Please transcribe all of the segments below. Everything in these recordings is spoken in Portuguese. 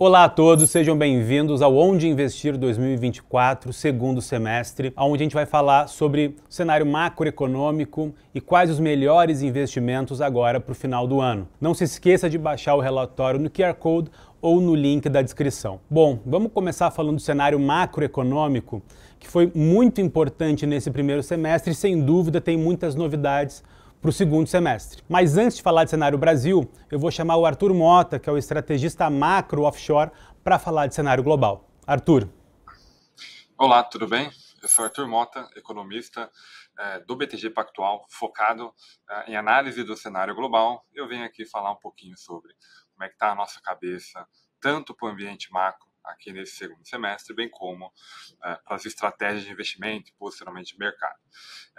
Olá a todos, sejam bem-vindos ao Onde Investir 2024, segundo semestre, onde a gente vai falar sobre o cenário macroeconômico e quais os melhores investimentos agora para o final do ano. Não se esqueça de baixar o relatório no QR Code ou no link da descrição. Bom, vamos começar falando do cenário macroeconômico, que foi muito importante nesse primeiro semestre e sem dúvida tem muitas novidades para o segundo semestre. Mas antes de falar de cenário Brasil, eu vou chamar o Arthur Mota, que é o estrategista macro offshore, para falar de cenário global. Arthur. Olá, tudo bem? Eu sou Arthur Mota, economista é, do BTG Pactual, focado é, em análise do cenário global. Eu venho aqui falar um pouquinho sobre como é que está a nossa cabeça, tanto para o ambiente macro aqui nesse segundo semestre, bem como eh, para as estratégias de investimento e posicionamento de mercado.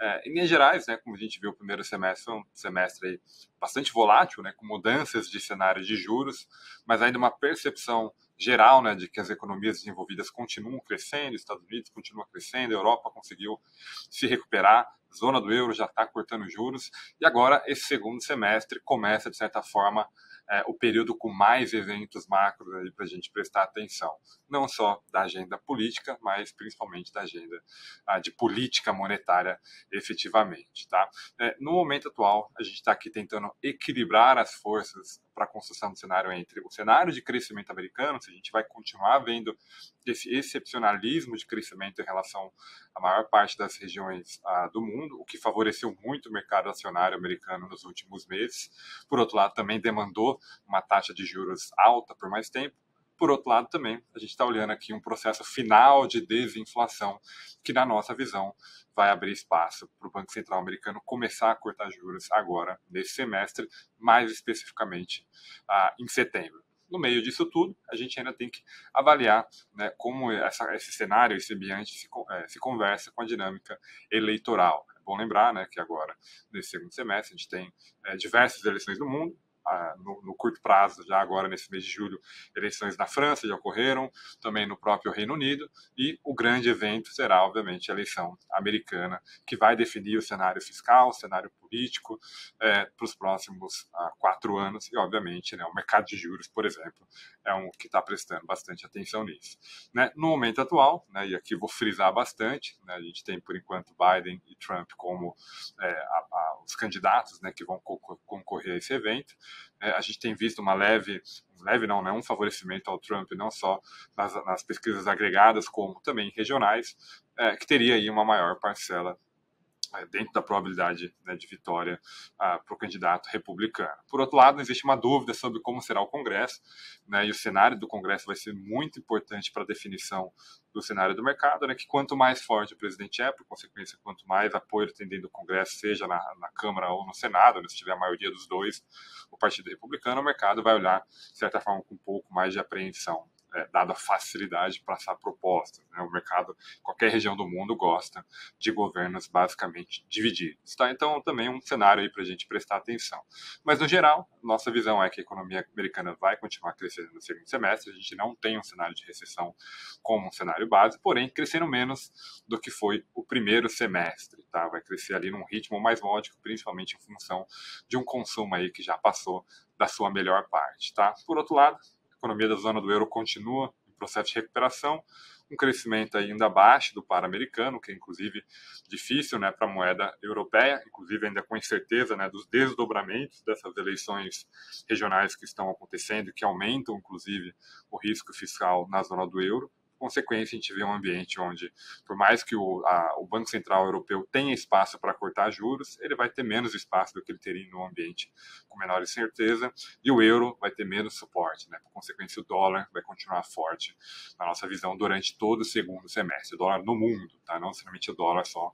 É, em linhas gerais, né, como a gente viu, o primeiro semestre um semestre aí bastante volátil, né, com mudanças de cenário de juros, mas ainda uma percepção geral, né, de que as economias desenvolvidas continuam crescendo, Estados Unidos continua crescendo, a Europa conseguiu se recuperar, zona do euro já está cortando juros, e agora esse segundo semestre começa, de certa forma, é, o período com mais eventos macros para a gente prestar atenção, não só da agenda política, mas principalmente da agenda ah, de política monetária efetivamente. Tá? É, no momento atual, a gente está aqui tentando equilibrar as forças para a construção do cenário entre o cenário de crescimento americano, se a gente vai continuar vendo esse excepcionalismo de crescimento em relação à maior parte das regiões ah, do mundo, o que favoreceu muito o mercado acionário americano nos últimos meses. Por outro lado, também demandou uma taxa de juros alta por mais tempo por outro lado, também a gente está olhando aqui um processo final de desinflação, que, na nossa visão, vai abrir espaço para o Banco Central americano começar a cortar juros agora, nesse semestre, mais especificamente ah, em setembro. No meio disso tudo, a gente ainda tem que avaliar né, como essa, esse cenário, esse ambiente se, é, se conversa com a dinâmica eleitoral é bom lembrar né, que agora, nesse segundo semestre, a gente tem é, diversas eleições no mundo, no, no, curto prazo, já agora nesse mês de julho, eleições na França já ocorreram, também no próprio Reino Unido, e o grande evento será, obviamente, a eleição americana, que vai definir o cenário fiscal, o cenário político é, para os próximos ah, quatro anos, e obviamente né, o mercado de juros, por exemplo, é um que está prestando bastante atenção nisso. Né? No momento atual, né, e aqui vou frisar bastante, né, a gente tem por enquanto Biden e Trump como é, a, a, os candidatos né, que vão co concorrer a esse evento. É, a gente tem visto uma leve, leve não, né, um favorecimento ao Trump, não só nas, nas pesquisas agregadas, como também regionais, é, que teria aí uma maior parcela é, dentro da probabilidade né, de vitória uh, ah, para o candidato republicano. Por outro lado, existe uma dúvida sobre como será o Congresso, né, e o cenário do Congresso vai ser muito importante para a definição do cenário do mercado, né, que quanto mais forte o presidente é, por consequência, quanto mais apoio tendendo o Congresso, seja na, na Câmara ou no Senado, né, se tiver a maioria dos dois, o Partido Republicano, o mercado vai olhar, de certa forma, com um pouco mais de apreensão é, dada a facilidade de passar propostas. Né? O mercado, qualquer região do mundo, gosta de governos basicamente divididos. Tá? Então, também um cenário para a gente prestar atenção. Mas, no geral, nossa visão é que a economia americana vai continuar crescendo no segundo semestre. A gente não tem um cenário de recessão como um cenário base, porém, crescendo menos do que foi o primeiro semestre. Tá? Vai crescer ali num ritmo mais módico, principalmente em função de um consumo aí que já passou da sua melhor parte, tá? Por outro lado, economia da zona do euro continua em processo de recuperação, um crescimento ainda abaixo do par americano, que é inclusive difícil né, para a moeda europeia, inclusive ainda com incerteza né, dos desdobramentos dessas eleições regionais que estão acontecendo, que aumentam inclusive o risco fiscal na zona do euro consequência, a gente vê um ambiente onde, por mais que o, a, o Banco Central Europeu tenha espaço para cortar juros, ele vai ter menos espaço do que ele teria no ambiente com menor incerteza, e o euro vai ter menos suporte. Né? Por consequência, o dólar vai continuar forte, na nossa visão, durante todo o segundo semestre. O dólar no mundo, tá? não necessariamente o dólar só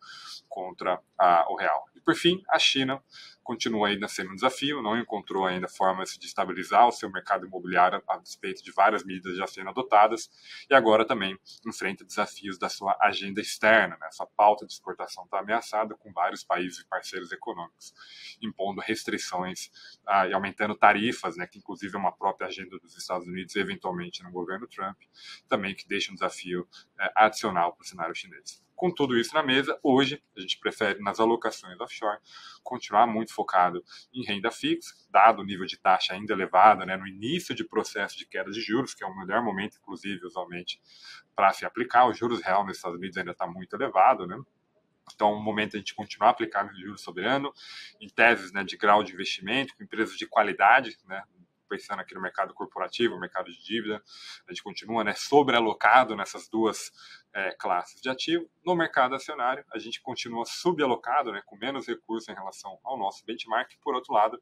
contra a, o real. E, por fim, a China continua ainda sendo um desafio, não encontrou ainda formas de estabilizar o seu mercado imobiliário a despeito de várias medidas já sendo adotadas, e agora também enfrenta desafios da sua agenda externa. Né? Sua pauta de exportação está ameaçada com vários países e parceiros econômicos, impondo restrições ah, e aumentando tarifas, né? que inclusive é uma própria agenda dos Estados Unidos, eventualmente no governo Trump, também que deixa um desafio eh, adicional para o cenário chinês. Com tudo isso na mesa, hoje a gente prefere nas alocações offshore continuar muito focado em renda fixa, dado o nível de taxa ainda elevado, né, no início de processo de queda de juros, que é o melhor momento, inclusive, usualmente, para se aplicar. os juros real nos Estados Unidos ainda está muito elevado, né? Então, o é um momento a gente continuar aplicando juros soberano em teses né, de grau de investimento, com empresas de qualidade, né, pensando aqui no mercado corporativo, mercado de dívida, a gente continua né, sobrealocado nessas duas é, classes de ativo. No mercado acionário, a gente continua subalocado, né, com menos recursos em relação ao nosso benchmark. Por outro lado,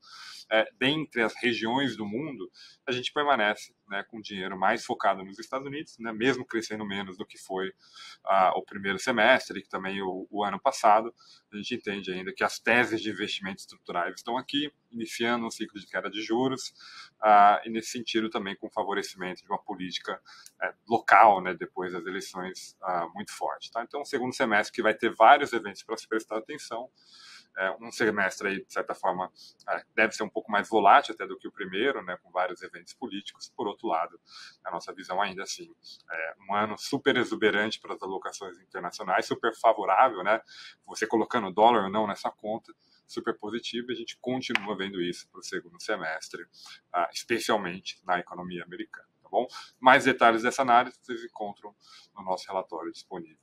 é, dentre as regiões do mundo, a gente permanece né, com dinheiro mais focado nos Estados Unidos, né, mesmo crescendo menos do que foi ah, o primeiro semestre, que também o, o ano passado. A gente entende ainda que as teses de investimentos estruturais estão aqui, iniciando um ciclo de queda de juros, ah, e nesse sentido também com favorecimento de uma política é, local, né, depois das eleições ah, muito forte. Tá? Então, um segundo semestre que vai ter vários eventos para se prestar atenção. É, um semestre aí, de certa forma, é, deve ser um pouco mais volátil até do que o primeiro, né, com vários eventos políticos. Por outro lado, a nossa visão ainda assim, é um ano super exuberante para as alocações internacionais, super favorável, né, você colocando dólar ou não nessa conta, super positivo e a gente continua vendo isso para o segundo semestre, ah, especialmente na economia americana bom? Mais detalhes dessa análise vocês encontram no nosso relatório disponível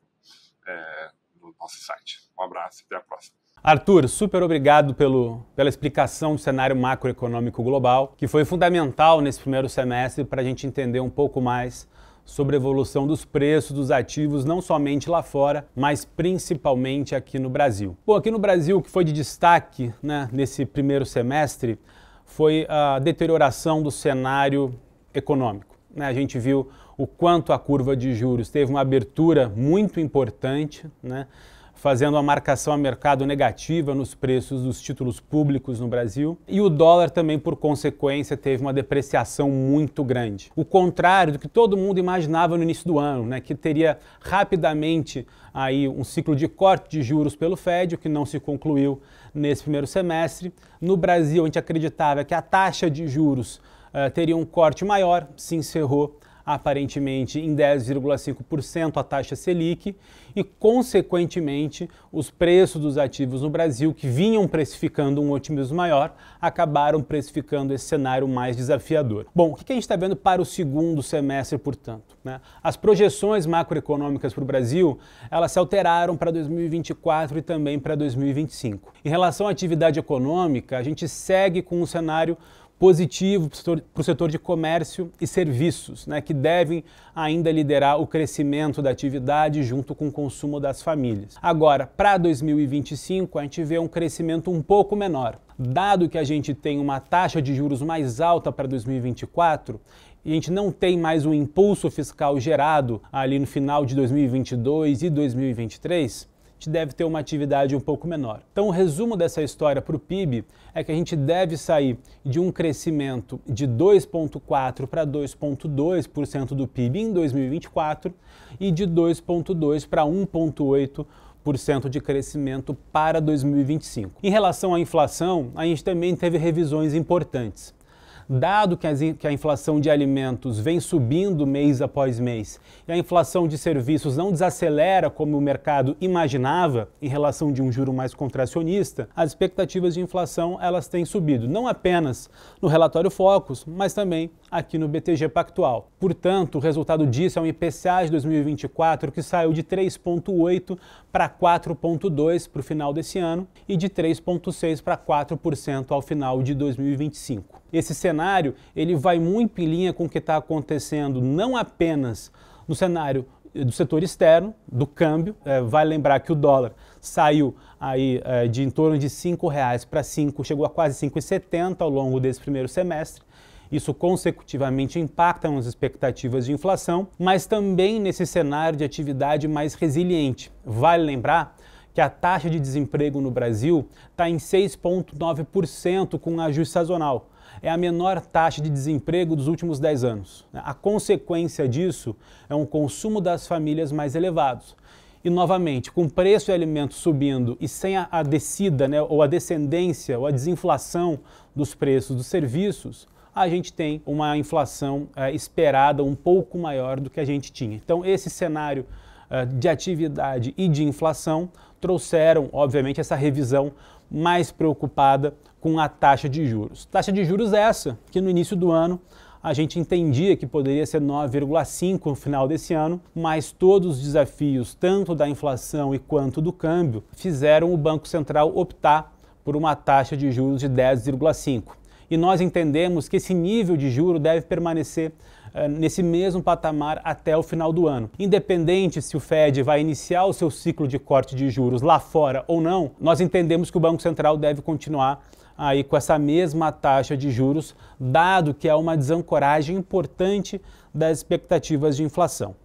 é, no nosso site. Um abraço e até a próxima. Arthur, super obrigado pelo, pela explicação do cenário macroeconômico global, que foi fundamental nesse primeiro semestre para a gente entender um pouco mais sobre a evolução dos preços dos ativos, não somente lá fora, mas principalmente aqui no Brasil. Bom, aqui no Brasil, o que foi de destaque né, nesse primeiro semestre foi a deterioração do cenário econômico. Né? A gente viu o quanto a curva de juros teve uma abertura muito importante, né? fazendo a marcação a mercado negativa nos preços dos títulos públicos no Brasil. E o dólar também, por consequência, teve uma depreciação muito grande. O contrário do que todo mundo imaginava no início do ano, né, que teria rapidamente aí um ciclo de corte de juros pelo Fed, o que não se concluiu nesse primeiro semestre. No Brasil, a gente acreditava que a taxa de juros eh, teria um corte maior, se encerrou aparentemente em 10,5% a taxa Selic e, consequentemente, os preços dos ativos no Brasil, que vinham precificando um otimismo maior, acabaram precificando esse cenário mais desafiador. Bom, o que a gente está vendo para o segundo semestre, portanto? Né? As projeções macroeconômicas para o Brasil, elas se alteraram para 2024 e também para 2025. Em relação à atividade econômica, a gente segue com um cenário positivo para o setor de comércio e serviços, né, que devem ainda liderar o crescimento da atividade junto com o consumo das famílias. Agora, para 2025, a gente vê um crescimento um pouco menor. Dado que a gente tem uma taxa de juros mais alta para 2024, e a gente não tem mais o um impulso fiscal gerado ali no final de 2022 e 2023, gente deve ter uma atividade um pouco menor. Então, o resumo dessa história para o PIB é que a gente deve sair de um crescimento de 2,4% para 2,2% do PIB em 2024 e de 2,2% para 1,8% de crescimento para 2025. Em relação à inflação, a gente também teve revisões importantes dado que, as, que, a inflação de alimentos vem subindo mês após mês e a inflação de serviços não desacelera como o mercado imaginava em relação de um juro mais contracionista, as expectativas de inflação elas têm subido, não apenas no relatório Focus, mas também aqui no BTG Pactual. Portanto, o resultado disso é um IPCA de 2024 que saiu de 3,8 para 4,2 para o final desse ano e de 3,6 para 4% ao final de 2025. Esse cenário ele vai muito em linha com o que está acontecendo não apenas no cenário eh, do setor externo, do câmbio. É, eh, vai lembrar que o dólar saiu aí é, de em torno de R$ 5,00 para 5, chegou a quase R$ 5,70 ao longo desse primeiro semestre. Isso consecutivamente impacta nas expectativas de inflação, mas também nesse cenário de atividade mais resiliente. Vale lembrar que a taxa de desemprego no Brasil está em 6,9% com ajuste sazonal é a menor taxa de desemprego dos últimos 10 anos. Né? A consequência disso é um consumo das famílias mais elevado. E novamente, com o preço de alimentos subindo e sem a, descida, né, ou a descendência, ou a desinflação dos preços dos serviços, a gente tem uma inflação é, esperada um pouco maior do que a gente tinha. Então, esse cenário é, de atividade e de inflação trouxeram, obviamente, essa revisão mais preocupada com a taxa de juros. Taxa de juros é essa que no início do ano a gente entendia que poderia ser 9,5 no final desse ano, mas todos os desafios, tanto da inflação e quanto do câmbio, fizeram o Banco Central optar por uma taxa de juros de 10,5. E nós entendemos que esse nível de juro deve permanecer eh, nesse mesmo patamar até o final do ano. Independente se o Fed vai iniciar o seu ciclo de corte de juros lá fora ou não, nós entendemos que o Banco Central deve continuar aí com essa mesma taxa de juros, dado que há uma desancoragem importante das expectativas de inflação.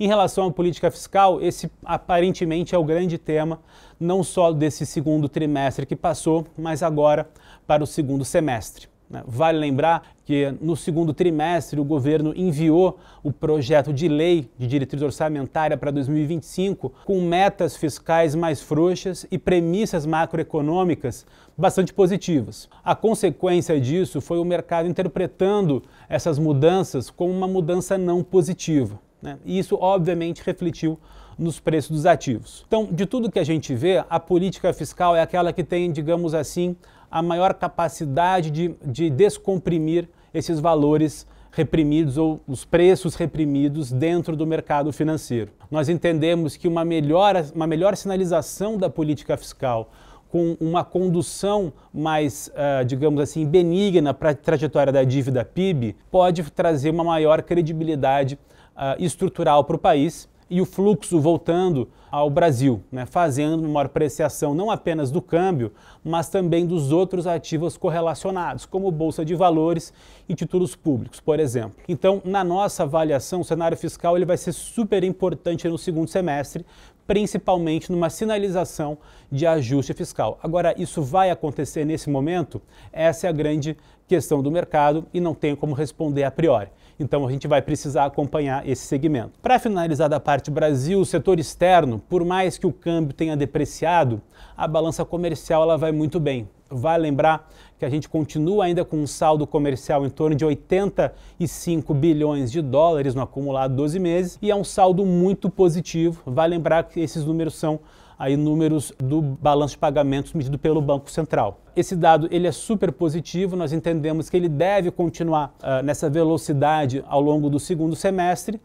Em relação à política fiscal, esse aparentemente é o grande tema, não só desse segundo trimestre que passou, mas agora para o segundo semestre. Né? Vale lembrar que no segundo trimestre o governo enviou o projeto de lei de diretriz orçamentária para 2025 com metas fiscais mais frouxas e premissas macroeconômicas bastante positivas. A consequência disso foi o mercado interpretando essas mudanças como uma mudança não positiva. Né? E isso, obviamente, refletiu nos preços dos ativos. Então, de tudo que a gente vê, a política fiscal é aquela que tem, digamos assim, a maior capacidade de, de descomprimir esses valores reprimidos ou os preços reprimidos dentro do mercado financeiro. Nós entendemos que uma melhor, uma melhor sinalização da política fiscal com uma condução mais, uh, digamos assim, benigna para a trajetória da dívida PIB, pode trazer uma maior credibilidade uh, estrutural para o país e o fluxo voltando ao Brasil, né, fazendo uma maior apreciação não apenas do câmbio, mas também dos outros ativos correlacionados, como bolsa de valores e títulos públicos, por exemplo. Então, na nossa avaliação, o cenário fiscal ele vai ser super importante no segundo semestre, principalmente numa sinalização de ajuste fiscal. Agora, isso vai acontecer nesse momento? Essa é a grande questão do mercado e não tem como responder a priori. Então, a gente vai precisar acompanhar esse segmento. Para finalizar da parte Brasil, o setor externo, por mais que o câmbio tenha depreciado, a balança comercial ela vai muito bem. Vai lembrar que a gente continua ainda com um saldo comercial em torno de 85 bilhões de dólares no acumulado 12 meses, e é um saldo muito positivo. Vai lembrar que esses números são aí números do balanço de pagamentos medido pelo Banco Central. Esse dado ele é super positivo, nós entendemos que ele deve continuar uh, nessa velocidade ao longo do segundo semestre,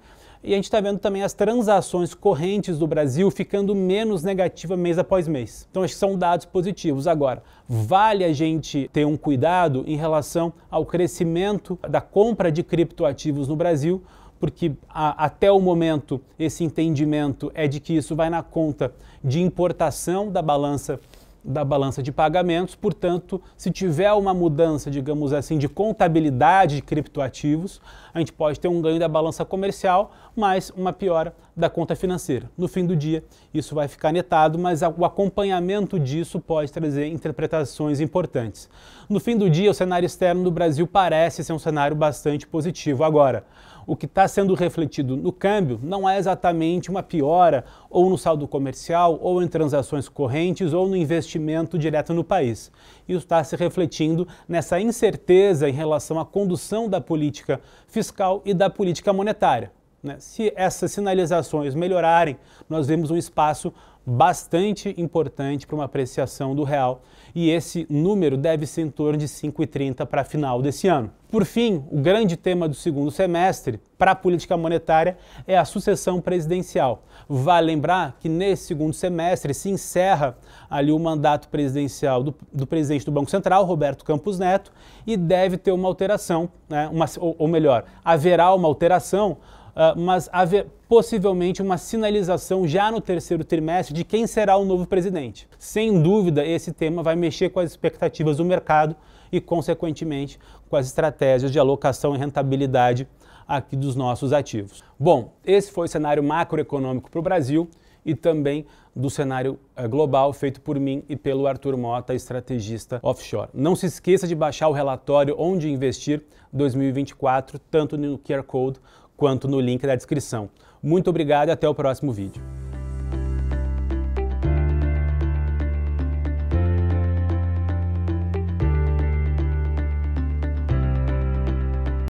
e a gente está vendo também as transações correntes do Brasil ficando menos negativa mês após mês. Então, acho que são dados positivos. Agora, vale a gente ter um cuidado em relação ao crescimento da compra de criptoativos no Brasil, porque a, até o momento esse entendimento é de que isso vai na conta de importação da balança da balança de pagamentos, portanto, se tiver uma mudança, digamos assim, de contabilidade de criptoativos, a gente pode ter um ganho da balança comercial, mas uma piora da conta financeira. No fim do dia, isso vai ficar netado, mas o acompanhamento disso pode trazer interpretações importantes. No fim do dia, o cenário externo do Brasil parece ser um cenário bastante positivo. Agora, o que está sendo refletido no câmbio não é exatamente uma piora ou no saldo comercial, ou em transações correntes, ou no investimento direto no país. Isso está se refletindo nessa incerteza em relação à condução da política fiscal e da política monetária. Né? Se essas sinalizações melhorarem, nós vemos um espaço bastante importante para uma apreciação do real e esse número deve ser em torno de 5,30 para a final desse ano. Por fim, o grande tema do segundo semestre para a política monetária é a sucessão presidencial. Vale lembrar que nesse segundo semestre se encerra ali o mandato presidencial do, do presidente do Banco Central, Roberto Campos Neto, e deve ter uma alteração, né, uma, ou, ou melhor, haverá uma alteração ah, mas haver possivelmente uma sinalização já no terceiro trimestre de quem será o novo presidente. Sem dúvida, esse tema vai mexer com as expectativas do mercado e, consequentemente, com as estratégias de alocação e rentabilidade aqui dos nossos ativos. Bom, esse foi o cenário macroeconômico para o Brasil e também do cenário eh, global feito por mim e pelo Arthur Mota, estrategista offshore. Não se esqueça de baixar o relatório Onde Investir 2024, tanto no QR Code quanto no link da descrição. Muito obrigado e até o próximo vídeo.